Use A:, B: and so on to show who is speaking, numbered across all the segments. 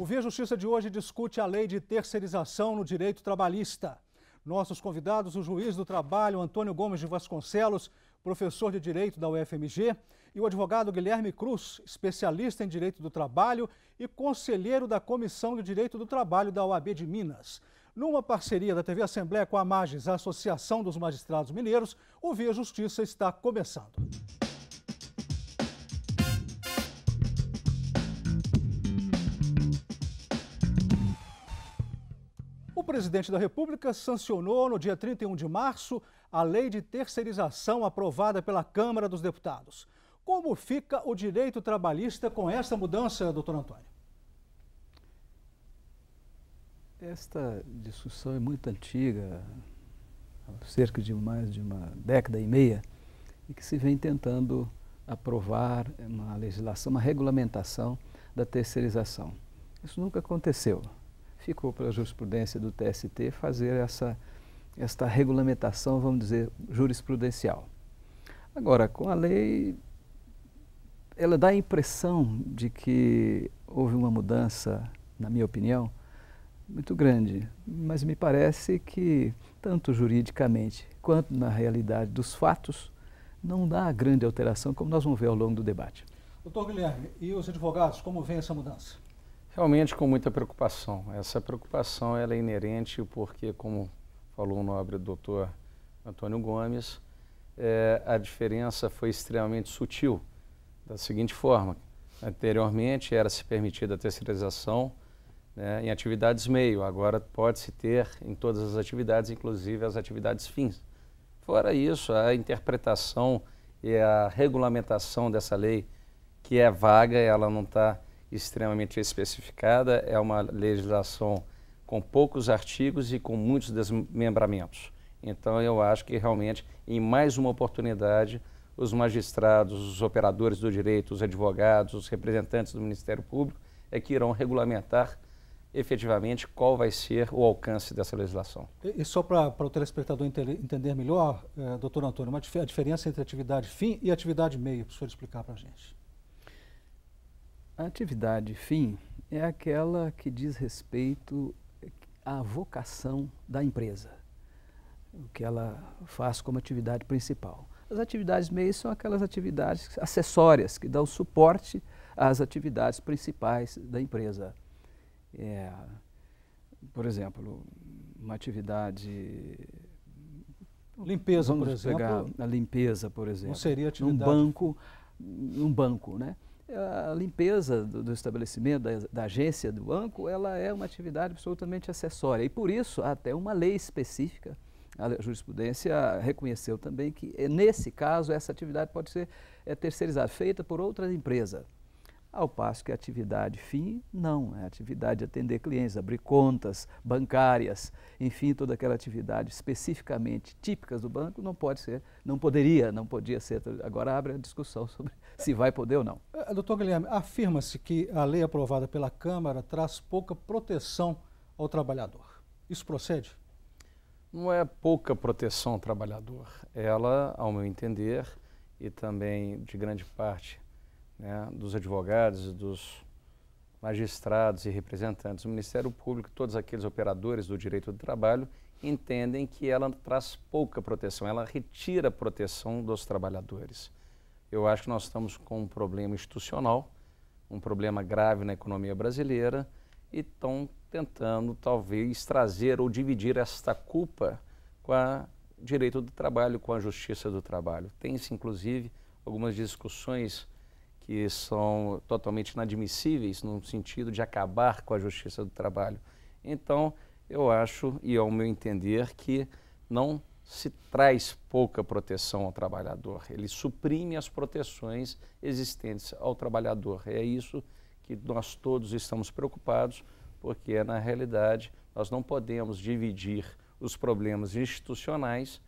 A: O Via Justiça de hoje discute a lei de terceirização no direito trabalhista. Nossos convidados, o juiz do trabalho Antônio Gomes de Vasconcelos, professor de direito da UFMG, e o advogado Guilherme Cruz, especialista em direito do trabalho e conselheiro da Comissão de Direito do Trabalho da OAB de Minas. Numa parceria da TV Assembleia com a Magis, a Associação dos Magistrados Mineiros, o Via Justiça está começando. presidente da República sancionou no dia 31 de março a lei de terceirização aprovada pela Câmara dos Deputados. Como fica o direito trabalhista com essa mudança, doutor Antônio?
B: Esta discussão é muito antiga, há cerca de mais de uma década e meia, e que se vem tentando aprovar uma legislação, uma regulamentação da terceirização. Isso nunca aconteceu ficou para a jurisprudência do TST fazer essa, esta regulamentação, vamos dizer, jurisprudencial. Agora, com a lei, ela dá a impressão de que houve uma mudança, na minha opinião, muito grande, mas me parece que, tanto juridicamente quanto na realidade dos fatos, não dá grande alteração, como nós vamos ver ao longo do debate.
A: Doutor Guilherme, e os advogados, como vem essa mudança?
C: Realmente com muita preocupação. Essa preocupação ela é inerente porque, como falou o nobre doutor Antônio Gomes, é, a diferença foi extremamente sutil, da seguinte forma. Anteriormente era se permitida a terceirização né, em atividades meio, agora pode-se ter em todas as atividades, inclusive as atividades fins. Fora isso, a interpretação e a regulamentação dessa lei, que é vaga, ela não está extremamente especificada, é uma legislação com poucos artigos e com muitos desmembramentos. Então, eu acho que realmente, em mais uma oportunidade, os magistrados, os operadores do direito, os advogados, os representantes do Ministério Público é que irão regulamentar efetivamente qual vai ser o alcance dessa legislação.
A: E, só para o telespectador entender melhor, eh, doutor Antônio, uma, a diferença entre atividade fim e atividade meio, para o senhor explicar para a gente.
B: A atividade fim é aquela que diz respeito à vocação da empresa, o que ela faz como atividade principal. As atividades meias são aquelas atividades acessórias que dão suporte às atividades principais da empresa. É, por exemplo, uma atividade
A: limpeza, Vamos por exemplo, pegar
B: a limpeza, por exemplo. Não seria atividade. Num banco, num banco, né? a limpeza do, do estabelecimento, da, da, agência, do banco, ela é uma atividade absolutamente acessória. E por isso, até uma lei específica, a jurisprudência reconheceu também que, nesse caso, essa atividade pode ser é, terceirizada, feita por outra empresa. Ao passo que a atividade fim, não. É a atividade de é atender clientes, abrir contas bancárias, enfim, toda aquela atividade especificamente típicas do banco não pode ser, não poderia, não podia ser. Agora abre a discussão sobre se vai poder ou não.
A: É, doutor Guilherme, afirma-se que a lei aprovada pela Câmara traz pouca proteção ao trabalhador. Isso procede?
C: Não é pouca proteção ao trabalhador. Ela, ao meu entender, e também de grande parte né, dos advogados, dos magistrados e representantes do Ministério Público, todos aqueles operadores do direito do trabalho, entendem que ela traz pouca proteção, ela retira a proteção dos trabalhadores. Eu acho que nós estamos com um problema institucional, um problema grave na economia brasileira e estão tentando, talvez, trazer ou dividir esta culpa com a direito do trabalho, com a justiça do trabalho. Tem-se, inclusive, algumas discussões que são totalmente inadmissíveis no sentido de acabar com a justiça do trabalho. Então, eu acho, e ao meu entender, que não se traz pouca proteção ao trabalhador, ele suprime as proteções existentes ao trabalhador. É isso que nós todos estamos preocupados, porque na realidade nós não podemos dividir os problemas institucionais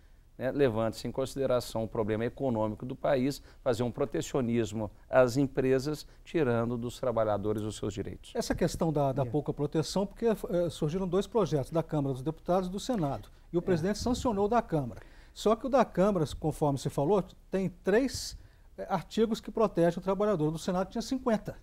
C: né, levando-se em consideração o problema econômico do país, fazer um protecionismo às empresas, tirando dos trabalhadores os seus direitos.
A: Essa questão da, da é. pouca proteção, porque é, surgiram dois projetos, da Câmara dos Deputados e do Senado, e o é. presidente é. sancionou o da Câmara. Só que o da Câmara, conforme se falou, tem três eh, artigos que protegem o trabalhador. Do Senado tinha 50.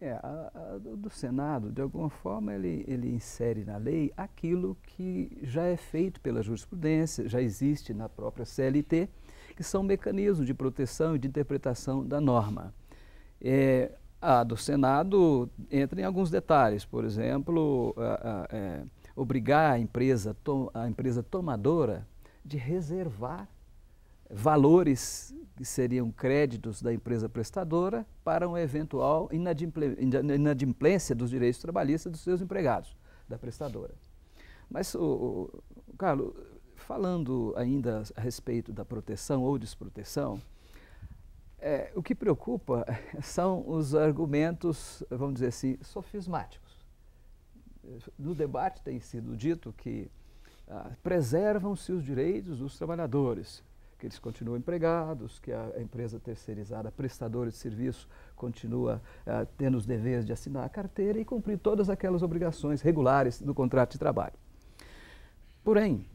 B: É, a, a, do Senado, de alguma forma, ele, ele insere na lei aquilo que já é feito pela jurisprudência, já existe na própria CLT, que são mecanismos de proteção e de interpretação da norma. É, a do Senado entra em alguns detalhes, por exemplo, a, a, é, obrigar a empresa, a empresa tomadora de reservar valores que seriam créditos da empresa prestadora para uma eventual inadimplência dos direitos trabalhistas dos seus empregados, da prestadora. Mas, o, o, Carlos, falando ainda a respeito da proteção ou desproteção, é, o que preocupa são os argumentos, vamos dizer assim, sofismáticos. No debate tem sido dito que ah, preservam-se os direitos dos trabalhadores, que eles continuam empregados, que a empresa terceirizada, prestadora de serviço, continua uh, tendo os deveres de assinar a carteira e cumprir todas aquelas obrigações regulares do contrato de trabalho. Porém,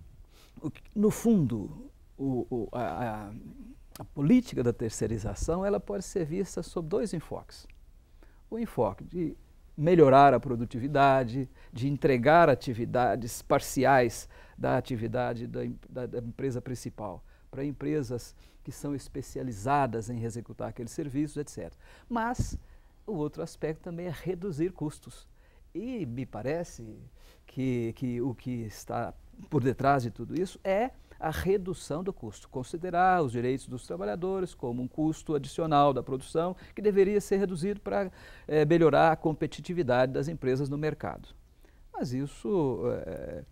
B: o, no fundo, o, o, a, a política da terceirização ela pode ser vista sob dois enfoques. O enfoque de melhorar a produtividade, de entregar atividades parciais da atividade da, da, da empresa principal para empresas que são especializadas em executar aqueles serviços, etc. Mas o outro aspecto também é reduzir custos. E me parece que, que o que está por detrás de tudo isso é a redução do custo, considerar os direitos dos trabalhadores como um custo adicional da produção que deveria ser reduzido para é, melhorar a competitividade das empresas no mercado. Mas isso é,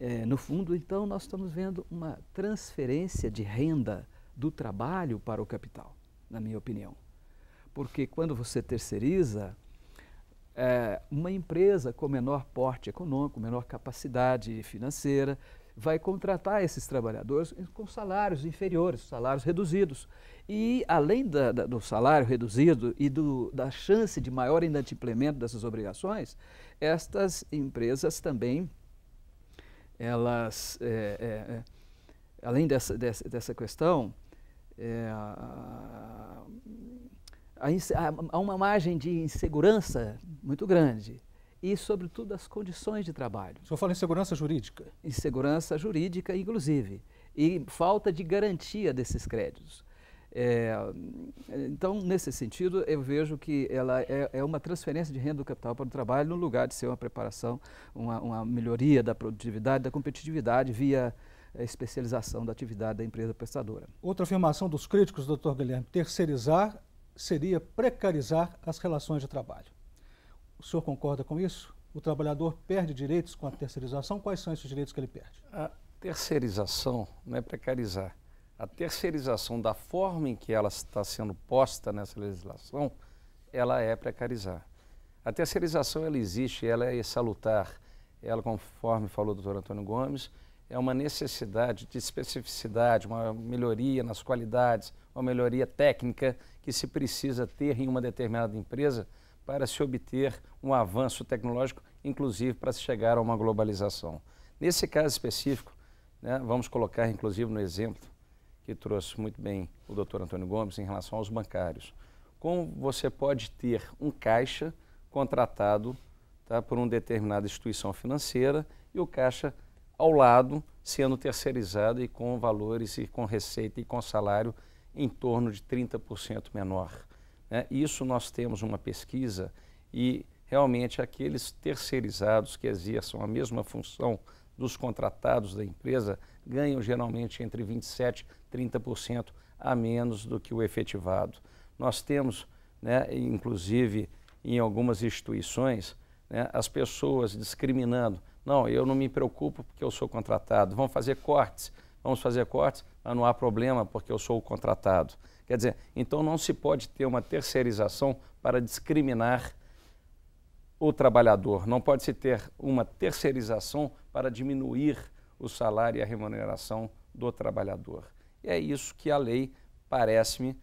B: é, no fundo, então, nós estamos vendo uma transferência de renda do trabalho para o capital, na minha opinião. Porque quando você terceiriza, é, uma empresa com menor porte econômico, menor capacidade financeira, vai contratar esses trabalhadores com salários inferiores, salários reduzidos. E além da, da, do salário reduzido e do, da chance de maior inadimplemento dessas obrigações, estas empresas também elas, é, é, é, além dessa, dessa, dessa questão, é, há uma margem de insegurança muito grande e, sobretudo, as condições de trabalho. O senhor fala em segurança jurídica? Insegurança jurídica, inclusive, e falta de garantia desses créditos. É, então, nesse sentido, eu vejo que ela é, é, uma transferência de renda do capital para o trabalho, no lugar de ser uma preparação, uma, uma melhoria da produtividade, da competitividade via é, especialização da atividade da empresa prestadora.
A: Outra afirmação dos críticos, doutor Guilherme, terceirizar seria
C: precarizar
A: as relações de trabalho. O senhor concorda com isso? O trabalhador perde direitos com a terceirização? Quais são esses direitos que ele perde?
C: A terceirização não é precarizar a terceirização da forma em que ela está sendo posta nessa legislação, ela é precarizar. A terceirização ela existe, ela é salutar. Ela, conforme falou o doutor Antônio Gomes, é uma necessidade de especificidade, uma melhoria nas qualidades, uma melhoria técnica que se precisa ter em uma determinada empresa para se obter um avanço tecnológico, inclusive para se chegar a uma globalização. Nesse caso específico, né, vamos colocar inclusive no exemplo que trouxe muito bem o doutor Antônio Gomes em relação aos bancários. Como você pode ter um caixa contratado tá, por uma determinada instituição financeira e o caixa ao lado sendo terceirizado e com valores e com receita e com salário em torno de 30% menor. Né? Isso nós temos uma pesquisa e realmente aqueles terceirizados que exerçam a mesma função dos contratados da empresa ganham geralmente entre 27% e 30% a menos do que o efetivado. Nós temos, né, inclusive, em algumas instituições, né, as pessoas discriminando. Não, eu não me preocupo porque eu sou contratado. Vão fazer cortes, vamos fazer cortes, mas não há problema porque eu sou o contratado. Quer dizer, então não se pode ter uma terceirização para discriminar o trabalhador. Não pode se ter uma terceirização para diminuir o salário e a remuneração do trabalhador. E é isso que a lei, parece-me,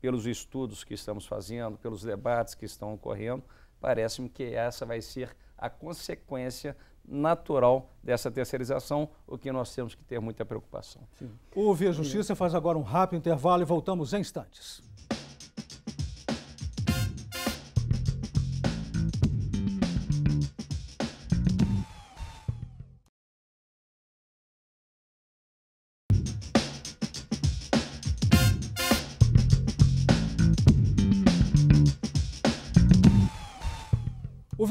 C: pelos estudos que estamos fazendo, pelos debates que estão ocorrendo, parece-me que essa vai ser a consequência natural dessa terceirização, o que nós temos que ter muita preocupação. Sim.
A: O Via Justiça faz agora um rápido intervalo e voltamos em instantes.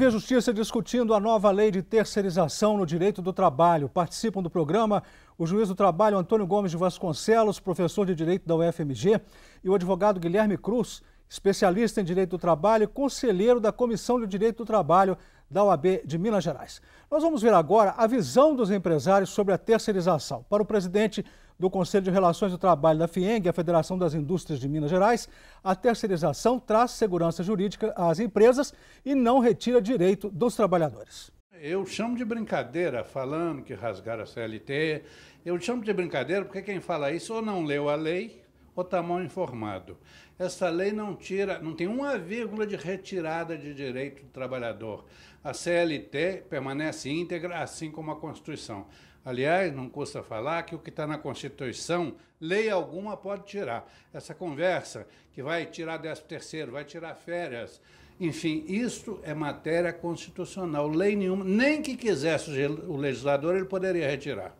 A: Ouvi a Justiça discutindo a nova lei de terceirização no direito do trabalho. Participam do programa o juiz do trabalho Antônio Gomes de Vasconcelos, professor de direito da UFMG, e o advogado Guilherme Cruz, especialista em direito do trabalho e conselheiro da Comissão de Direito do Trabalho da OAB de Minas Gerais. Nós vamos ver agora a visão dos empresários sobre a terceirização. Para o presidente do Conselho de Relações do Trabalho da FIENG, a Federação das Indústrias de Minas Gerais, a terceirização traz segurança jurídica às empresas e não retira direito dos trabalhadores. Eu chamo de brincadeira, falando que rasgaram a CLT, eu chamo de brincadeira porque quem fala isso ou não leu a lei ou está mal informado. Essa lei não tira, não tem uma vírgula de retirada de direito do trabalhador. A CLT permanece íntegra, assim como a Constituição. Aliás, não custa falar que o que está na Constituição, lei alguma pode tirar. Essa conversa que vai tirar 13 terceiro, vai tirar férias, enfim, isso é matéria constitucional, lei nenhuma, nem que quisesse o legislador, ele poderia retirar.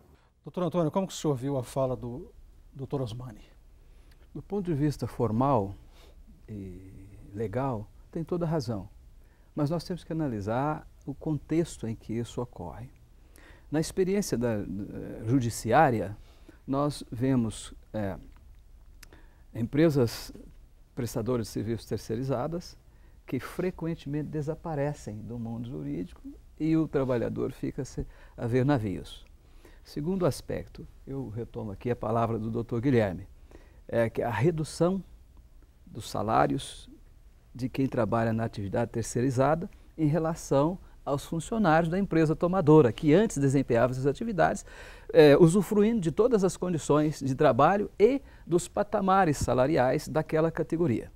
A: Doutor Antônio, como que o senhor viu a fala do doutor Osmani?
B: Do ponto de vista formal e legal, tem toda razão. Mas nós temos que analisar o contexto em que isso ocorre. Na experiência da, da judiciária, nós vemos é, empresas prestadoras de serviços terceirizadas que frequentemente desaparecem do mundo jurídico e o trabalhador fica a ver navios. Segundo aspecto, eu retomo aqui a palavra do Dr. Guilherme, é que a redução dos salários de quem trabalha na atividade terceirizada em relação aos funcionários da empresa tomadora, que antes desempenhava essas atividades, é, usufruindo de todas as condições de trabalho e dos patamares salariais daquela categoria.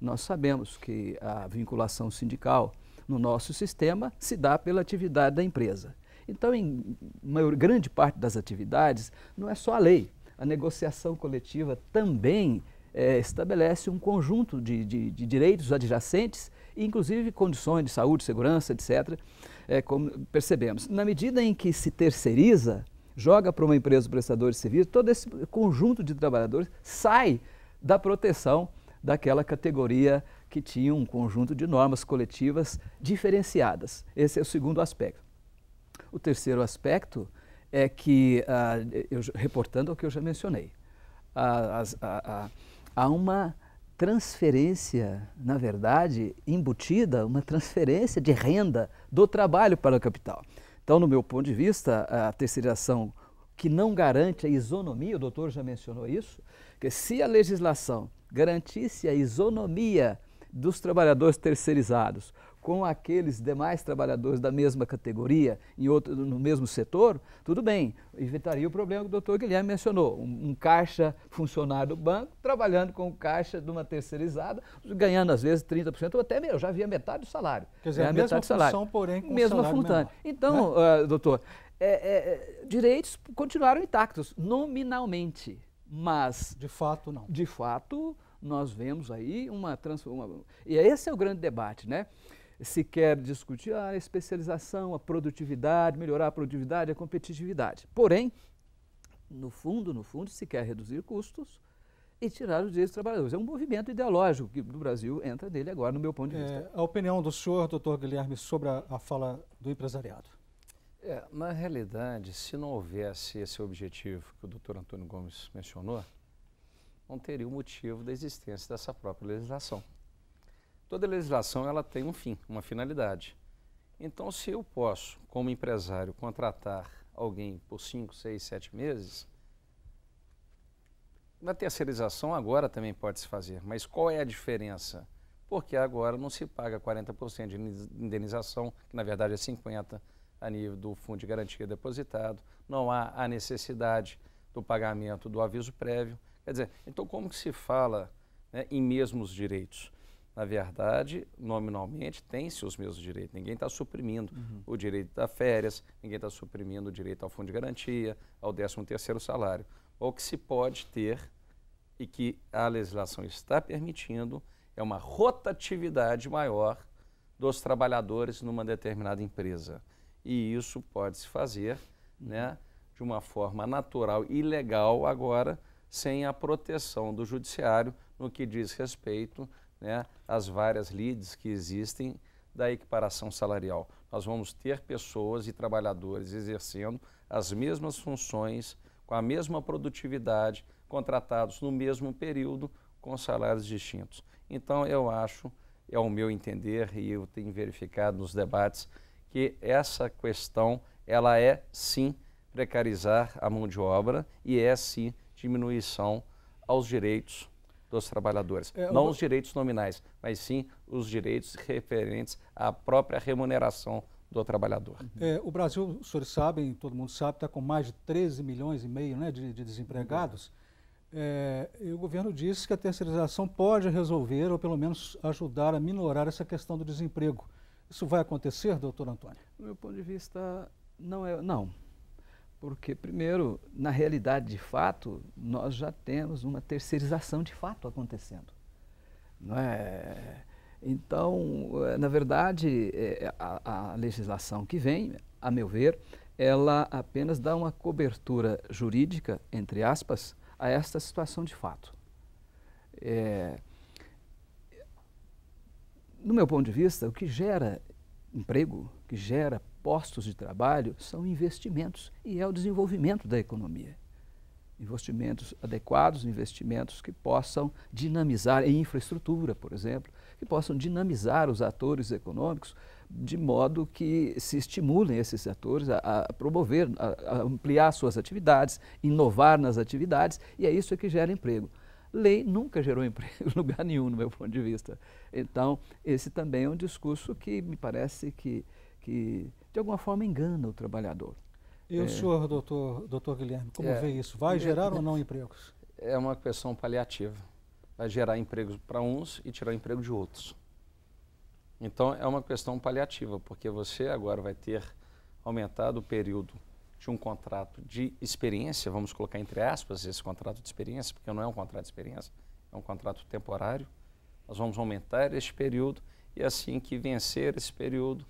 B: Nós sabemos que a vinculação sindical no nosso sistema se dá pela atividade da empresa. Então, em maior, grande parte das atividades, não é só a lei. A negociação coletiva também é, estabelece um conjunto de, de, de direitos adjacentes inclusive condições de saúde, segurança, etc., é, como percebemos. Na medida em que se terceiriza, joga para uma empresa prestadora de serviço, todo esse conjunto de trabalhadores sai da proteção daquela categoria que tinha um conjunto de normas coletivas diferenciadas. Esse é o segundo aspecto. O terceiro aspecto é que, ah, eu, reportando ao que eu já mencionei, há uma transferência, na verdade, embutida, uma transferência de renda do trabalho para o capital. Então, no meu ponto de vista, a terceirização que não garante a isonomia, o doutor já mencionou isso, que se a legislação garantisse a isonomia dos trabalhadores terceirizados, com aqueles demais trabalhadores da mesma categoria, em outro, no mesmo setor, tudo bem, evitaria o problema que o doutor Guilherme mencionou, um, um, caixa funcionário do banco trabalhando com caixa de uma terceirizada, ganhando às vezes 30% ou até mesmo, já havia metade do salário. Quer dizer, a mesma função, porém com mesma salário função. Menor, então, né? uh, doutor, é, é, é, direitos continuaram intactos, nominalmente, mas... De fato, não. De fato, nós vemos aí uma transformação. E esse é o grande debate, né? se quer discutir a ah, especialização, a produtividade, melhorar a produtividade, a competitividade. Porém, no fundo, no fundo, se quer reduzir custos e tirar os direitos dos trabalhadores. É um movimento ideológico que o Brasil entra nele
C: agora, no meu ponto de é, vista.
A: A opinião do senhor, doutor Guilherme, sobre a, a fala do empresariado?
C: É, na realidade, se não houvesse esse objetivo que o doutor Antônio Gomes mencionou, não teria o motivo da existência dessa própria legislação. Toda legislação ela tem um fim, uma finalidade. Então, se eu posso, como empresário, contratar alguém por 5, 6, 7 meses, na terceirização agora também pode se fazer, mas qual é a diferença? Porque agora não se paga 40% de indenização, que na verdade é 50% a nível do fundo de garantia depositado, não há a necessidade do pagamento do aviso prévio. Quer dizer, então como que se fala né, em mesmos direitos? na verdade, nominalmente, tem-se os mesmos direitos. Ninguém está suprimindo uhum. o direito a férias, ninguém está suprimindo o direito ao fundo de garantia, ao 13º salário. O que se pode ter e que a legislação está permitindo é uma rotatividade maior dos trabalhadores numa determinada empresa. E isso pode se fazer uhum. né, de uma forma natural e legal agora, sem a proteção do judiciário no que diz respeito né, as várias leads que existem da equiparação salarial. Nós vamos ter pessoas e trabalhadores exercendo as mesmas funções, com a mesma produtividade, contratados no mesmo período, com salários distintos. Então, eu acho, é o meu entender, e eu tenho verificado nos debates, que essa questão, ela é sim precarizar a mão de obra e é sim diminuição aos direitos dos trabalhadores. É, não o... os direitos nominais, mas sim os direitos referentes à própria remuneração do trabalhador. Uhum. É,
A: o Brasil, os senhores sabem, todo mundo sabe, está com mais de 13 milhões e meio né, de, de desempregados. É, e o governo disse que a terceirização pode resolver ou pelo menos ajudar a minorar essa questão do desemprego. Isso vai acontecer, doutor Antônio?
B: Do meu ponto de vista, não é. Não. Porque, primeiro, na realidade de fato, nós já temos uma terceirização de fato acontecendo. Não é? Então, eh, na verdade, eh, a, a legislação que vem, a meu ver, ela apenas dá uma cobertura jurídica, entre aspas, a esta situação de fato. É, no meu ponto de vista, o que gera emprego, que gera postos de trabalho são investimentos e é o desenvolvimento da economia. Investimentos adequados, investimentos que possam dinamizar em infraestrutura, por exemplo, que possam dinamizar os atores econômicos de modo que se estimulem esses atores a, a promover, a, a ampliar suas atividades, inovar nas atividades, e é isso que gera emprego. Lei nunca gerou emprego em lugar nenhum, no meu ponto de vista. Então, esse também é um discurso que me parece que, que de alguma forma engana o trabalhador.
A: E o é, senhor, doutor, doutor Guilherme, como é, vê isso? Vai gerar é, ou não é. empregos?
C: É uma questão paliativa. Vai gerar empregos para uns e tirar emprego de outros. Então é uma questão paliativa, porque você agora vai ter aumentado o período de um contrato de experiência, vamos colocar entre aspas esse contrato de experiência, porque não é um contrato de experiência, é um contrato temporário. Nós vamos aumentar este período e assim que vencer esse período,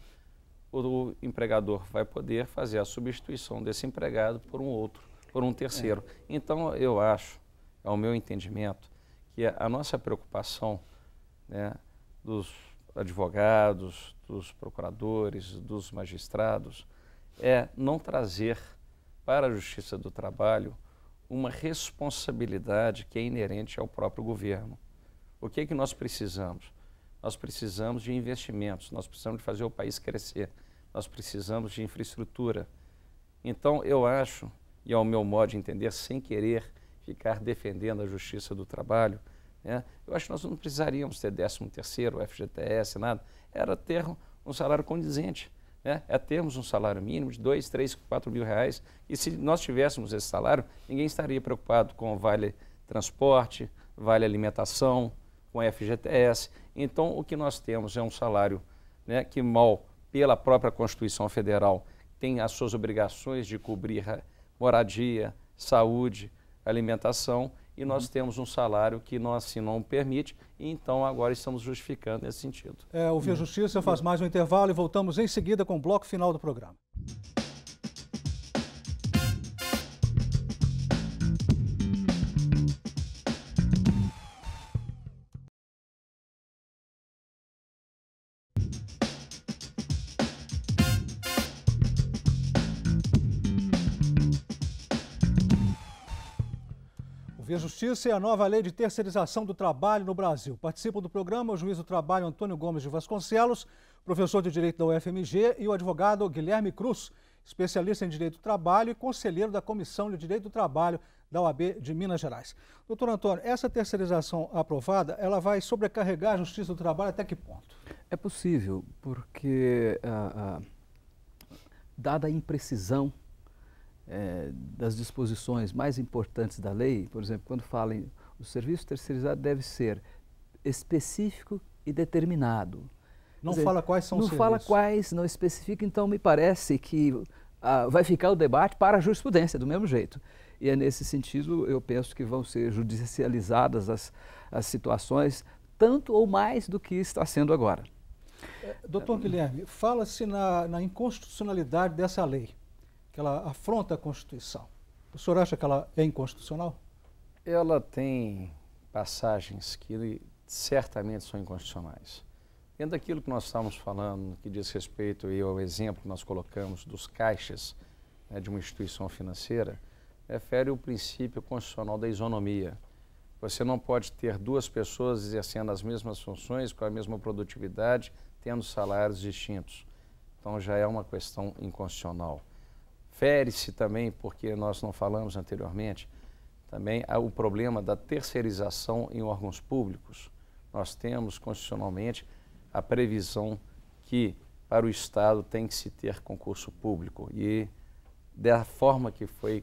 C: o empregador vai poder fazer a substituição desse empregado por um outro, por um terceiro. É. Então, eu acho, ao meu entendimento, que a nossa preocupação né, dos advogados, dos procuradores, dos magistrados, é não trazer para a Justiça do Trabalho uma responsabilidade que é inerente ao próprio governo. O que é que nós precisamos? Nós precisamos de investimentos, nós precisamos de fazer o país crescer, nós precisamos de infraestrutura. Então, eu acho, e ao é meu modo de entender, sem querer ficar defendendo a justiça do trabalho, né, eu acho que nós não precisaríamos ter 13 terceiro, FGTS, nada. Era ter um salário condizente. Né? É termos um salário mínimo de 2, 3, 4 mil reais. E se nós tivéssemos esse salário, ninguém estaria preocupado com o vale transporte, vale alimentação, com FGTS. Então, o que nós temos é um salário né, que mal pela própria Constituição Federal, tem as suas obrigações de cobrir moradia, saúde, alimentação, e nós uhum. temos um salário que não, assim não permite, e então agora estamos justificando nesse sentido. É, o Via uhum. Justiça faz
A: mais um intervalo e voltamos em seguida com o bloco final do programa. Justiça e a nova lei de terceirização do trabalho no Brasil. Participam do programa o juiz do trabalho Antônio Gomes de Vasconcelos, professor de Direito da UFMG, e o advogado Guilherme Cruz, especialista em Direito do Trabalho e conselheiro da Comissão de Direito do Trabalho da OAB de Minas Gerais. Doutor Antônio, essa terceirização aprovada, ela vai sobrecarregar a Justiça do Trabalho até que
B: ponto? É possível, porque ah, ah, dada a imprecisão é, das disposições mais importantes da lei, por exemplo, quando falam o serviço terceirizado deve ser específico e determinado. Não dizer, fala quais são não os Não fala quais, não especifica, então me parece que ah, vai ficar o debate para a jurisprudência, do mesmo jeito. E é nesse sentido, eu penso que vão ser judicializadas as, as situações, tanto ou mais do que está sendo agora.
A: É, doutor é, Guilherme, fala-se na, na inconstitucionalidade dessa lei que ela afronta a Constituição. O senhor acha que ela é inconstitucional?
C: Ela tem passagens que certamente são inconstitucionais. Dentro daquilo que nós estamos falando, que diz respeito aí ao exemplo que nós colocamos dos caixas né, de uma instituição financeira, refere o princípio constitucional da isonomia. Você não pode ter duas pessoas exercendo as mesmas funções, com a mesma produtividade, tendo salários distintos. Então já é uma questão inconstitucional. Refere-se também, porque nós não falamos anteriormente, também ao problema da terceirização em órgãos públicos. Nós temos constitucionalmente a previsão que para o Estado tem que se ter concurso público e da forma que foi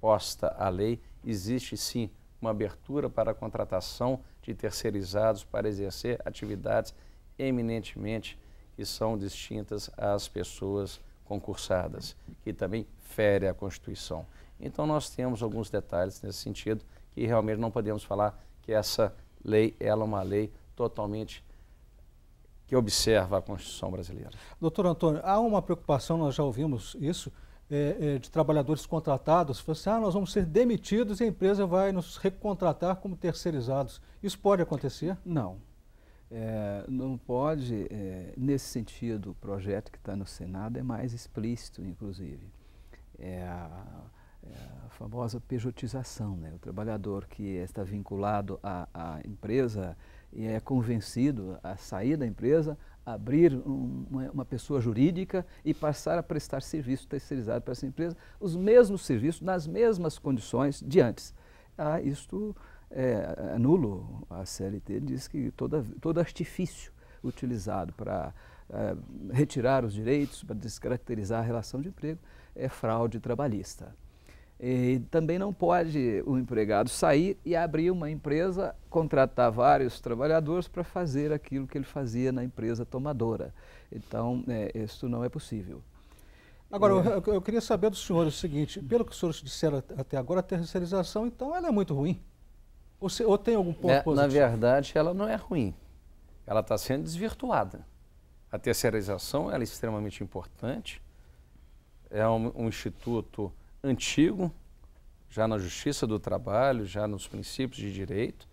C: posta a lei, existe sim uma abertura para a contratação de terceirizados para exercer atividades eminentemente que são distintas às pessoas concursadas, que também fere a Constituição. Então nós temos alguns detalhes nesse sentido que realmente não podemos falar que essa lei ela é uma lei totalmente que observa a Constituição brasileira.
A: Doutor Antônio, há uma preocupação, nós já ouvimos isso, é, é, de trabalhadores contratados, falam assim, ah, nós vamos ser demitidos e a empresa vai nos recontratar como terceirizados. Isso pode acontecer? Não,
B: é, não pode, é, nesse sentido, o projeto que está no Senado é mais explícito, inclusive. É a, é a famosa pejotização, né? o trabalhador que está vinculado à, à, empresa e é convencido a sair da empresa, abrir um, uma, pessoa jurídica e passar a prestar serviço terceirizado para essa empresa, os mesmos serviços, nas mesmas condições de antes. Ah, isto é, é, é, nulo. A CLT diz que toda, todo artifício utilizado para é, retirar os direitos, para descaracterizar a relação de emprego, é fraude trabalhista. E também não pode o empregado sair e abrir uma empresa, contratar vários trabalhadores para fazer aquilo que ele fazia na empresa tomadora. Então, é, isso não é possível. Agora, é.
A: eu, eu, queria saber do senhor o seguinte, pelo que os senhores disseram até agora, a terceirização, então, ela é muito ruim. Ou, se, ou tem algum ponto na, positivo? Na
C: verdade, ela não é ruim. Ela está sendo desvirtuada. A terceirização é extremamente importante. É um, um instituto antigo, já na justiça do trabalho, já nos princípios de direito.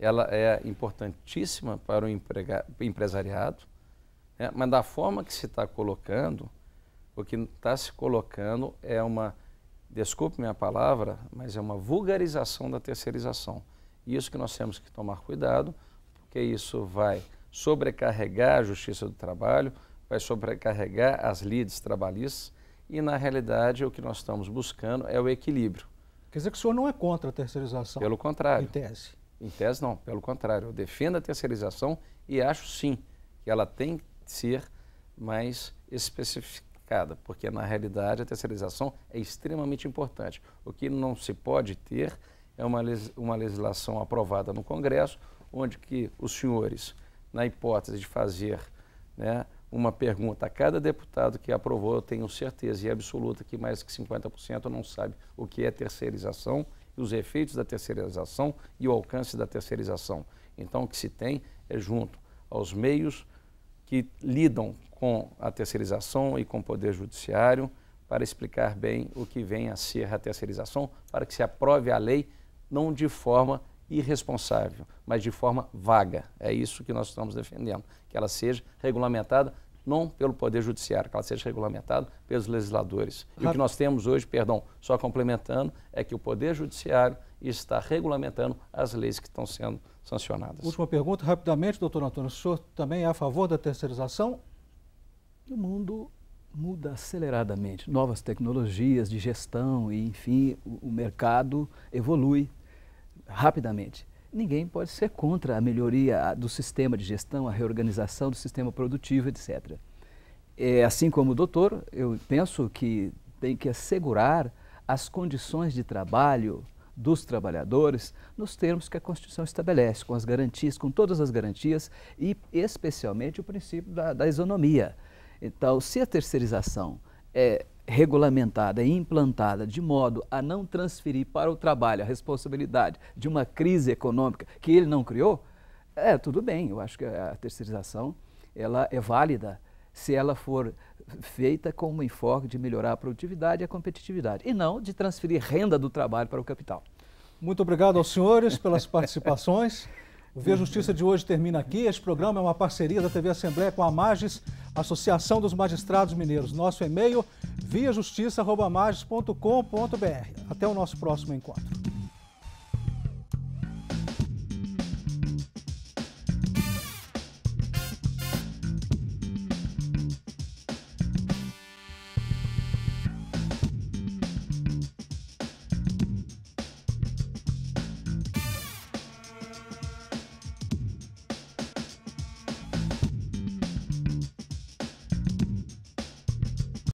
C: Ela é importantíssima para o emprega, empresariado, né? mas da forma que se está colocando, o que está se colocando é uma, desculpe minha palavra, mas é uma vulgarização da terceirização. Isso que nós temos que tomar cuidado, porque isso vai sobrecarregar a justiça do trabalho, vai sobrecarregar as lides trabalhistas e, na realidade, o que nós estamos buscando é o equilíbrio. Quer dizer que o senhor não é contra a terceirização? Pelo contrário. Em tese? Em tese, não. Pelo contrário. Eu defendo a terceirização e acho, sim, que ela tem que ser mais especificada, porque, na realidade, a terceirização é extremamente importante. O que não se pode ter é uma, uma legislação aprovada no Congresso, onde que os senhores, na hipótese de fazer né, uma pergunta a cada deputado que aprovou, eu tenho certeza e absoluta que mais que 50% não sabe o que é terceirização e os efeitos da terceirização e o alcance da terceirização. Então, o que se tem é junto aos meios que lidam com a terceirização e com o Poder Judiciário para explicar bem o que vem a ser a terceirização, para que se aprove a lei não de forma irresponsável, mas de forma vaga. É isso que nós estamos defendendo, que ela seja regulamentada não pelo Poder Judiciário, que ela seja regulamentada pelos legisladores. E o que nós temos hoje, perdão, só complementando, é que o Poder Judiciário está regulamentando as leis que estão sendo sancionadas. Última
A: pergunta, rapidamente, doutor Antônio, o senhor também é a favor da terceirização?
B: O mundo
C: muda aceleradamente.
B: Novas tecnologias de gestão e, enfim, o mercado evolui rapidamente. Ninguém pode ser contra a melhoria do sistema de gestão, a reorganização do sistema produtivo, etc. É, assim como o doutor, eu penso que tem que assegurar as condições de trabalho dos trabalhadores nos termos que a Constituição estabelece, com as garantias, com todas as garantias e especialmente o princípio da, da isonomia. Então, se a terceirização é regulamentada e implantada de modo a não transferir para o trabalho a responsabilidade de uma crise econômica que ele não criou, é tudo bem. Eu acho que a terceirização ela é válida se ela for feita com um enfoque de melhorar a produtividade e a competitividade, e não de transferir renda do trabalho para o capital. Muito obrigado
A: aos senhores pelas participações. O Via Justiça de hoje termina aqui. Este programa é uma parceria da TV Assembleia com a Magis, Associação dos Magistrados Mineiros. Nosso e-mail viajustiça.magis.com.br. Até o nosso próximo encontro.